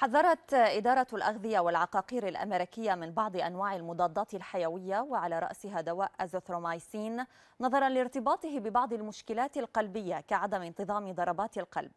حذرت إدارة الأغذية والعقاقير الأمريكية من بعض أنواع المضادات الحيوية وعلى رأسها دواء أزوثرومايسين نظرا لارتباطه ببعض المشكلات القلبية كعدم انتظام ضربات القلب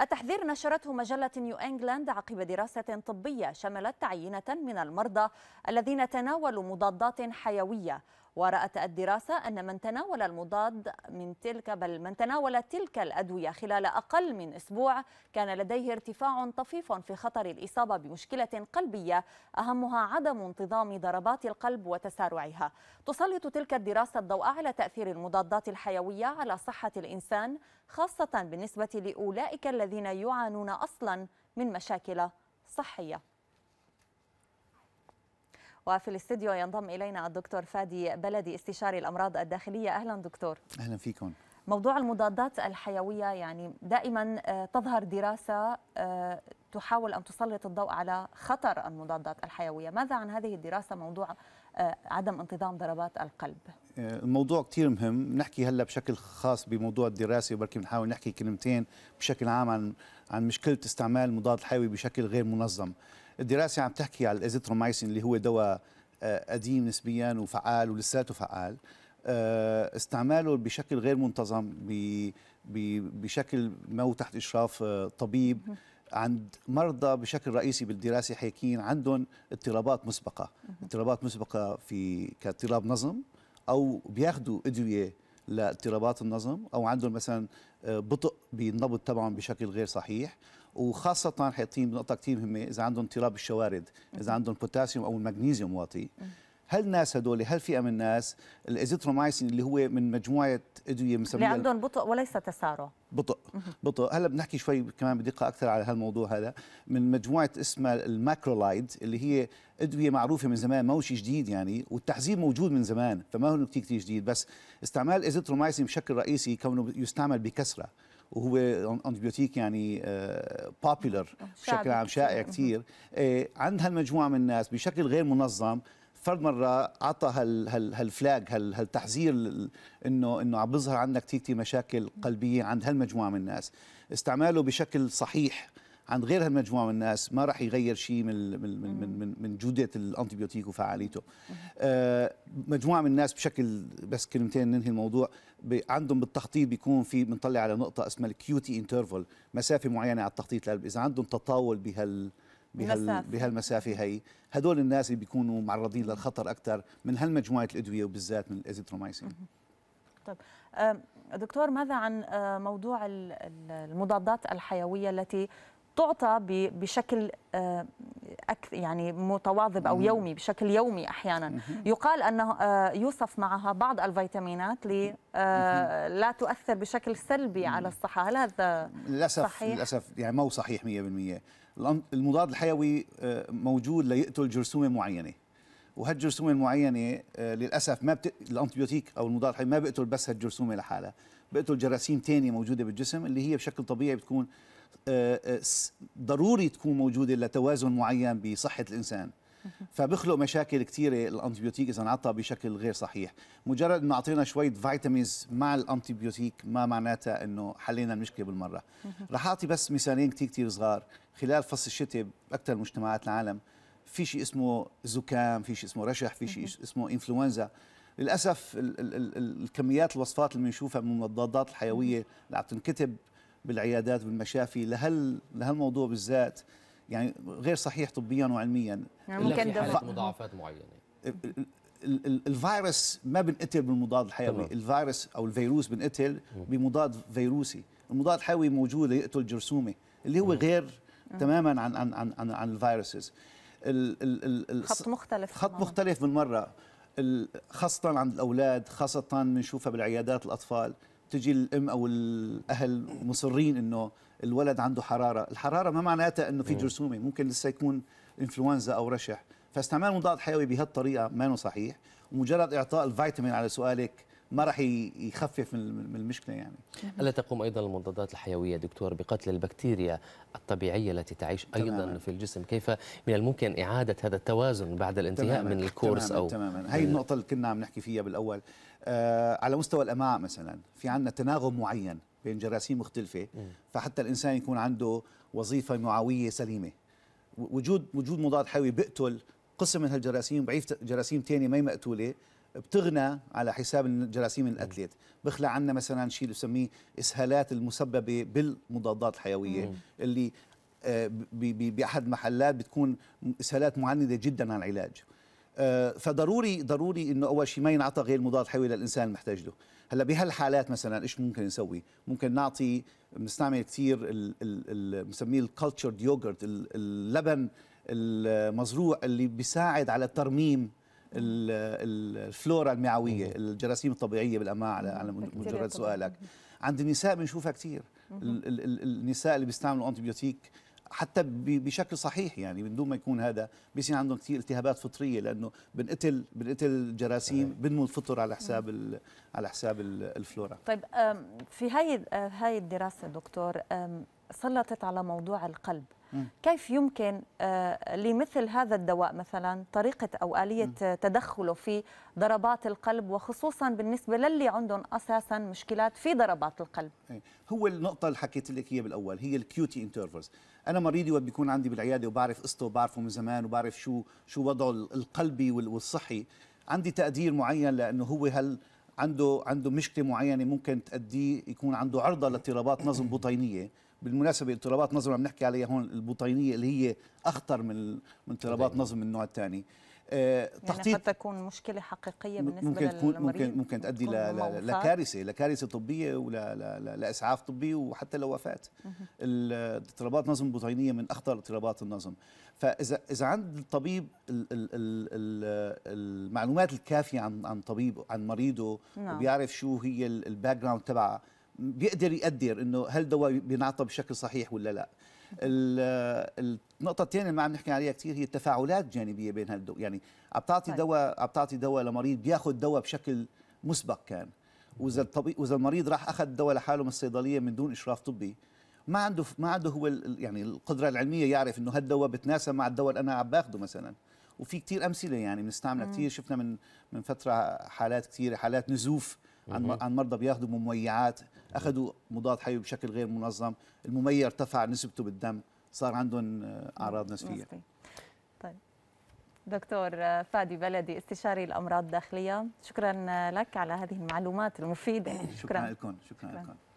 التحذير نشرته مجلة نيو إنجلاند عقب دراسة طبية شملت عينة من المرضى الذين تناولوا مضادات حيوية ورأت الدراسة أن من تناول المضاد من تلك بل من تناول تلك الأدوية خلال أقل من أسبوع كان لديه ارتفاع طفيف في خطر الإصابة بمشكلة قلبية أهمها عدم انتظام ضربات القلب وتسارعها تسلط تلك الدراسة الضوء على تأثير المضادات الحيوية على صحة الإنسان خاصة بالنسبة لأولئك الذين يعانون أصلا من مشاكل صحية وفي الاستديو ينضم إلينا الدكتور فادي بلدي استشاري الأمراض الداخلية أهلا دكتور أهلا فيكم موضوع المضادات الحيوية يعني دائما آه، تظهر دراسة آه، تحاول أن تسلط الضوء على خطر المضادات الحيوية ماذا عن هذه الدراسة موضوع آه، عدم انتظام ضربات القلب الموضوع كثير مهم نحكي هلا بشكل خاص بموضوع الدراسه وبركي بنحاول نحكي كلمتين بشكل عام عن عن مشكله استعمال المضاد الحيوي بشكل غير منظم الدراسه عم تحكي على الازيترومايسين اللي هو دواء آه، قديم نسبيا وفعال ولساته فعال آه، استعماله بشكل غير منتظم بشكل ما هو تحت اشراف آه، طبيب عند مرضى بشكل رئيسي بالدراسه حيكين عندهم اضطرابات مسبقه اضطرابات مسبقه في كاضطراب نظم او بياخذوا ادويه لاضطرابات النظم او عندهم مثلا آه، بطء بالنبض تبعهم بشكل غير صحيح وخاصه حاطين نقطه كثير مهمه اذا عندهم اضطراب الشوارد اذا عندهم بوتاسيوم او المغنيسيوم واطي هل ناس هدول هل فئه من الناس الازيترومايسين اللي هو من مجموعه ادويه مسمية اللي عندهم بطء وليس تسارع بطء بطء هلا بنحكي شوي كمان بدقه اكثر على هالموضوع هذا من مجموعه اسمها الماكرولايد اللي هي ادويه معروفه من زمان ما هو شيء جديد يعني والتحذير موجود من زمان فما هو كثير كثير جديد بس استعمال ازيترومايسين بشكل رئيسي كونه يستعمل بكثره وهو انتبيوتيك يعني بوبيلر آه، بشكل عام شائع كثير إيه، عند هالمجموعه من الناس بشكل غير منظم فرد مره اعطى هال هال هالفلاج هال هالتحذير انه انه عم بيظهر عندنا كثير كثير مشاكل قلبيه عند هالمجموعه من الناس استعماله بشكل صحيح عند غير هالمجموعه من الناس ما راح يغير شيء من من من من, من جوده الانتيبيوتيك وفعاليته آه، مجموعه من الناس بشكل بس كلمتين ننهي الموضوع عندهم بالتخطيط بيكون في بنطلع على نقطه اسمها الكيوتي انترفال مسافه معينه على التخطيط اذا عندهم تطاول بهال بهال بهالمسافه هي هدول الناس اللي بيكونوا معرضين للخطر اكثر من هالمجموعه الادويه وبالذات من الازيترومايسين طيب آه، دكتور ماذا عن آه، موضوع المضادات الحيويه التي تعطى بشكل آه، يعني متواظب او يومي بشكل يومي احيانا يقال انه يوصف معها بعض الفيتامينات ل لا تؤثر بشكل سلبي على الصحه هل هذا للاسف صحيح؟ للاسف يعني مو صحيح 100% المضاد الحيوي آه، موجود ليقتل جرثومه معينه وهالجرثومه المعينه آه، للاسف ما بت... الانتبيوتيك او المضاد الحيوي ما بيقتل بس هالجرثومه لحالها بيقتل جراثيم تانية موجوده بالجسم اللي هي بشكل طبيعي بتكون آه، ضروري تكون موجوده لتوازن معين بصحه الانسان فبخلق مشاكل كثيره الانتيبيوتيك اذا انعطى بشكل غير صحيح مجرد ما اعطينا شويه فيتامينز مع الانتيبيوتيك ما معناتها انه حلينا المشكله بالمره رح اعطي بس مثالين كثير كثير صغار خلال فصل الشتاء باكثر مجتمعات العالم في شيء اسمه زكام في شيء اسمه رشح في شيء اسمه انفلونزا للاسف ال ال ال الكميات الوصفات اللي بنشوفها من المضادات الحيويه اللي عم تنكتب بالعيادات والمشافي لهال لهالموضوع بالذات يعني غير صحيح طبيا وعلميا يعني ممكن في حالة مضاعفات معينه الفيروس ما بنقتل بالمضاد الحيوي الفيروس او الفيروس بنقتل بمضاد فيروسي المضاد الحيوي موجود يقتل جرثومه اللي هو غير تماما عن عن عن عن, عن الفيروسز خط مختلف خط مختلف بالمره خاصه عند الاولاد خاصه بنشوفها بالعيادات الاطفال تجي الام او الاهل مصرين انه الولد عنده حراره الحراره ما معناتها انه في جرثومه ممكن لسه يكون انفلونزا او رشح فاستعمال مضاد حيوي بهالطريقه ما صحيح ومجرد اعطاء الفيتامين على سؤالك ما راح يخفف من المشكله يعني الا تقوم ايضا المضادات الحيويه دكتور بقتل البكتيريا الطبيعيه التي تعيش ايضا تماماً. في الجسم كيف من الممكن اعاده هذا التوازن بعد الانتهاء تماماً. من الكورس تماماً. او تماما هي النقطه اللي كنا عم نحكي فيها بالاول آه على مستوى الامعاء مثلا في عندنا تناغم معين بين جراثيم مختلفة فحتى الإنسان يكون عنده وظيفة معوية سليمة وجود وجود مضاد حيوي بيقتل قسم من هالجراثيم بعيف جراثيم ثانيه ما هي مقتوله بتغنى على حساب الجراثيم الاتليت بخلع عنا مثلا شيء بسميه اسهالات المسببه بالمضادات الحيويه مم. اللي آه، باحد محلات بتكون اسهالات معنده جدا عن العلاج آه، فضروري ضروري انه اول شيء ما ينعطى غير مضاد حيوي للانسان المحتاج له هلا بهالحالات مثلا ايش ممكن نسوي ممكن نعطي بنستعمل كثير بنسميه الكلتشرد يوغرت اللبن المزروع اللي بيساعد على ترميم الفلورا المعويه الجراثيم الطبيعيه بالامعاء على مجرد سؤالك عند النساء بنشوفها كثير النساء اللي بيستعملوا انتي بيوتيك حتى بشكل صحيح يعني من دون ما يكون هذا بيصير عندهم كثير التهابات فطريه لانه بنقتل بنقتل جراثيم بنمو الفطر على حساب على حساب الفلورا طيب في هاي هاي الدراسه دكتور سلطت على موضوع القلب كيف يمكن آه، لمثل هذا الدواء مثلا طريقة أو آلية تدخله في ضربات القلب وخصوصا بالنسبة للي عندهم أساسا مشكلات في ضربات القلب إيه، هو النقطة اللي حكيت لك هي بالأول هي الكيوتي انترفلز أنا مريضي وقت بيكون عندي بالعيادة وبعرف قصته وبعرفه من زمان وبعرف شو شو وضعه القلبي والصحي عندي تقدير معين لأنه هو هل عنده عنده مشكله معينه ممكن تأديه يكون عنده عرضه لاضطرابات نظم بطينيه بالمناسبه اضطرابات نظم عم نحكي عليها هون البطينيه اللي هي اخطر من من اضطرابات نظم من النوع الثاني آه تخطيط يعني قد تكون مشكله حقيقيه بالنسبه ممكن تكون للمريض ممكن ممكن تؤدي لكارثه لكارثه طبيه ولاسعاف طبي وحتى لوفاه اضطرابات نظم البطينيه من اخطر اضطرابات النظم فاذا اذا عند الطبيب المعلومات الكافيه عن عن طبيب عن مريضه نعم. وبيعرف شو هي الباك جراوند تبعه بيقدر يقدر انه هل الدواء بينعطى بشكل صحيح ولا لا النقطه الثانيه اللي ما عم نحكي عليها كثير هي التفاعلات الجانبيه بين هالدواء يعني عم تعطي طيب. دواء عم تعطي دواء لمريض بياخذ دواء بشكل مسبق كان واذا الطبيب واذا المريض راح اخذ دواء لحاله من الصيدليه من دون اشراف طبي ما عنده ما عنده هو يعني القدره العلميه يعرف انه هالدواء بتناسب مع الدواء اللي انا عم باخذه مثلا وفي كثير امثله يعني بنستعملها كثير شفنا من من فتره حالات كثيره حالات نزوف عن عن مرضى بياخذوا مميعات اخذوا مضاد حيوي بشكل غير منظم المميع ارتفع نسبته بالدم صار عندهم آه، اعراض نسفيه طيب دكتور آه، فادي بلدي استشاري الامراض الداخليه شكرا آه، لك على هذه المعلومات المفيده شكرا, شكرا لكم شكرا, شكرا. لكم